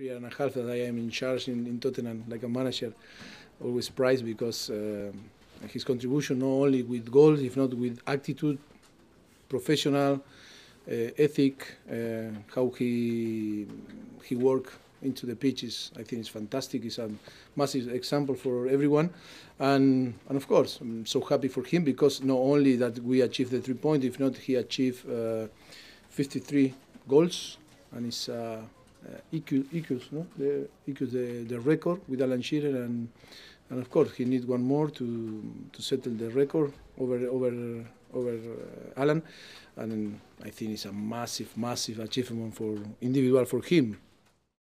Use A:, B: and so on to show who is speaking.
A: three and a half that I am in charge in, in Tottenham, like a manager, always prized because uh, his contribution not only with goals, if not with attitude, professional, uh, ethic, uh, how he he work into the pitches. I think it's fantastic. It's a massive example for everyone, and and of course I'm so happy for him because not only that we achieved the three point, if not he achieved uh, 53 goals, and it's. Uh, uh, equals, equals no? the, equals the, the record with Alan Shearer and and of course he needs one more to to settle the record over over over uh, Alan, and I think it's a massive massive achievement for individual for him